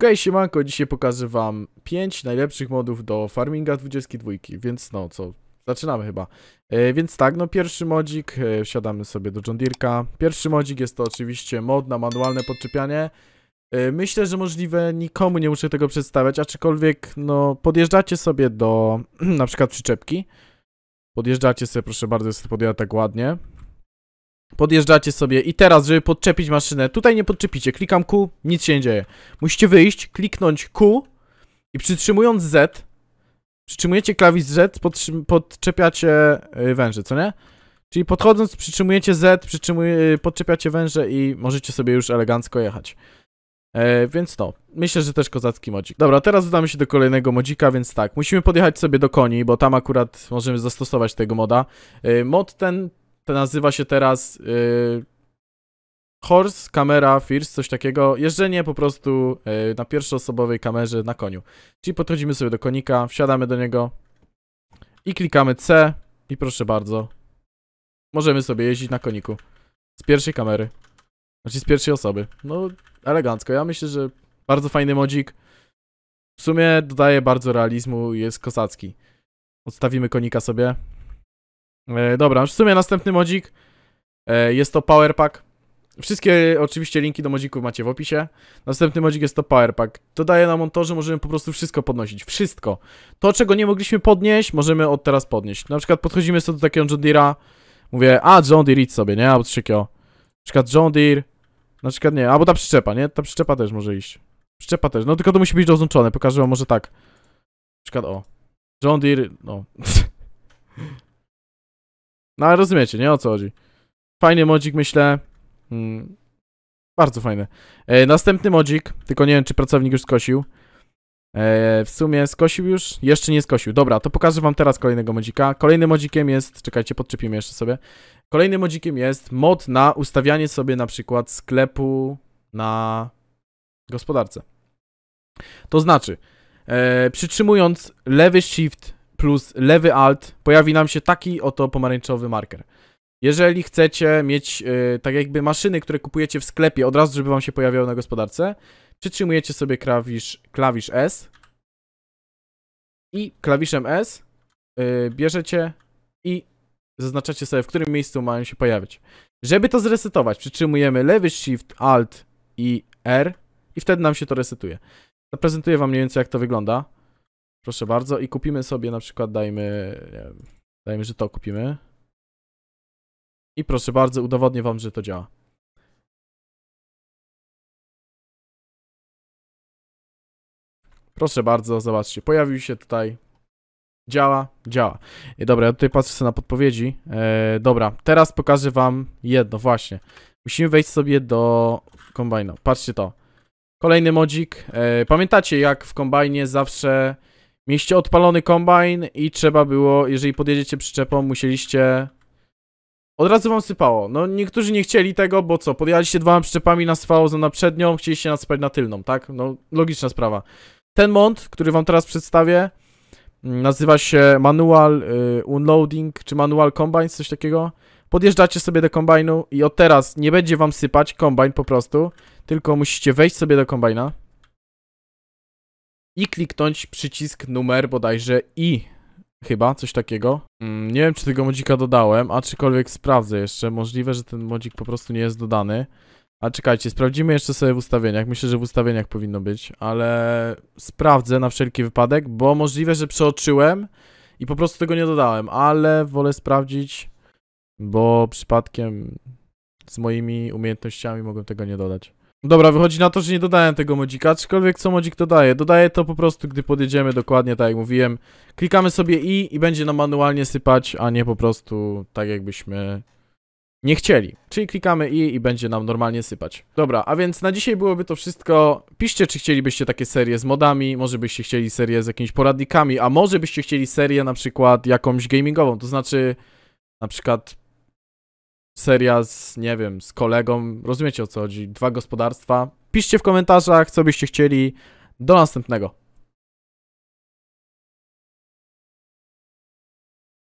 Ok, siemanko, dzisiaj pokażę wam 5 najlepszych modów do farminga 22, więc no co, zaczynamy chyba. E, więc tak, no pierwszy modzik, e, wsiadamy sobie do John Deerka. Pierwszy modzik jest to oczywiście mod na manualne podczepianie. E, myślę, że możliwe, nikomu nie muszę tego przedstawiać, aczkolwiek no podjeżdżacie sobie do na przykład przyczepki. Podjeżdżacie sobie, proszę bardzo, jest podjęła tak ładnie. Podjeżdżacie sobie i teraz, żeby podczepić maszynę, tutaj nie podczepicie, klikam Q, nic się nie dzieje. Musicie wyjść, kliknąć Q i przytrzymując Z, przytrzymujecie klawisz Z, podczepiacie y, węże, co nie? Czyli podchodząc, przytrzymujecie Z, przytrzymuj, y, podczepiacie węże i możecie sobie już elegancko jechać. E, więc to. myślę, że też kozacki modzik. Dobra, teraz udamy się do kolejnego modzika, więc tak, musimy podjechać sobie do koni, bo tam akurat możemy zastosować tego moda. E, mod ten to nazywa się teraz yy, Horse, kamera, First, coś takiego. Jeżdżenie po prostu yy, na pierwszoosobowej kamerze na koniu. Czyli podchodzimy sobie do konika, wsiadamy do niego i klikamy C i proszę bardzo. Możemy sobie jeździć na koniku. Z pierwszej kamery. Znaczy z pierwszej osoby. No, elegancko. Ja myślę, że bardzo fajny modzik. W sumie dodaje bardzo realizmu i jest kozacki. Odstawimy konika sobie. E, dobra, w sumie następny modzik. E, jest to Power Pack. Wszystkie oczywiście linki do modzików macie w opisie. Następny modzik jest to Power Pack. To daje nam to, że możemy po prostu wszystko podnosić. Wszystko. To, czego nie mogliśmy podnieść, możemy od teraz podnieść. Na przykład podchodzimy sobie do takiego John Deere'a. Mówię, a John Deere idź sobie, nie? Albo takiego. Na przykład John Deere. Na przykład nie, albo ta przyczepa, nie? Ta przyczepa też może iść. Przyczepa też. No tylko to musi być rozłączone. Pokażę wam może tak. Na przykład o. John Deere, no. No ale rozumiecie, nie? O co chodzi. Fajny modzik, myślę. Hmm. Bardzo fajny. E, następny modzik, tylko nie wiem, czy pracownik już skosił. E, w sumie skosił już? Jeszcze nie skosił. Dobra, to pokażę wam teraz kolejnego modzika. Kolejnym modzikiem jest, czekajcie, podczepimy jeszcze sobie. Kolejnym modzikiem jest mod na ustawianie sobie na przykład sklepu na gospodarce. To znaczy, e, przytrzymując lewy shift plus lewy alt pojawi nam się taki oto pomarańczowy marker. Jeżeli chcecie mieć yy, tak jakby maszyny, które kupujecie w sklepie od razu, żeby wam się pojawiały na gospodarce, przytrzymujecie sobie klawisz, klawisz S i klawiszem S yy, bierzecie i zaznaczacie sobie, w którym miejscu mają się pojawić. Żeby to zresetować, przytrzymujemy lewy Shift, Alt i R i wtedy nam się to resetuje. Zaprezentuję wam mniej więcej jak to wygląda. Proszę bardzo. I kupimy sobie na przykład, dajmy, wiem, dajmy, że to kupimy. I proszę bardzo, udowodnię wam, że to działa. Proszę bardzo, zobaczcie, pojawił się tutaj. Działa, działa. I dobra, ja tutaj patrzę sobie na podpowiedzi. E, dobra, teraz pokażę wam jedno, właśnie. Musimy wejść sobie do kombajna. Patrzcie to. Kolejny modzik. E, pamiętacie, jak w kombajnie zawsze Mieliście odpalony kombajn i trzeba było, jeżeli podjedziecie przyczepą, musieliście... Od razu wam sypało. No niektórzy nie chcieli tego, bo co? Podjechaliście dwoma przyczepami, nasypało na przednią, chcieliście nasypać na tylną, tak? No logiczna sprawa. Ten mont, który wam teraz przedstawię, mm, nazywa się Manual y, Unloading, czy Manual Combine, coś takiego. Podjeżdżacie sobie do kombajnu i od teraz nie będzie wam sypać kombajn po prostu, tylko musicie wejść sobie do kombajna i kliknąć przycisk numer bodajże I. Chyba, coś takiego. Mm, nie wiem, czy tego modzika dodałem, a czykolwiek sprawdzę jeszcze. Możliwe, że ten modzik po prostu nie jest dodany. A czekajcie, sprawdzimy jeszcze sobie w ustawieniach. Myślę, że w ustawieniach powinno być, ale sprawdzę na wszelki wypadek, bo możliwe, że przeoczyłem i po prostu tego nie dodałem, ale wolę sprawdzić, bo przypadkiem z moimi umiejętnościami mogłem tego nie dodać. Dobra, wychodzi na to, że nie dodałem tego modzika, aczkolwiek co modzik dodaje? Dodaje to po prostu, gdy podjedziemy dokładnie, tak jak mówiłem. Klikamy sobie i i będzie nam manualnie sypać, a nie po prostu tak jakbyśmy nie chcieli. Czyli klikamy i i będzie nam normalnie sypać. Dobra, a więc na dzisiaj byłoby to wszystko. Piszcie, czy chcielibyście takie serie z modami, może byście chcieli serię z jakimiś poradnikami, a może byście chcieli serię na przykład jakąś gamingową, to znaczy na przykład seria z, nie wiem, z kolegą. Rozumiecie o co chodzi? Dwa gospodarstwa. Piszcie w komentarzach, co byście chcieli. Do następnego.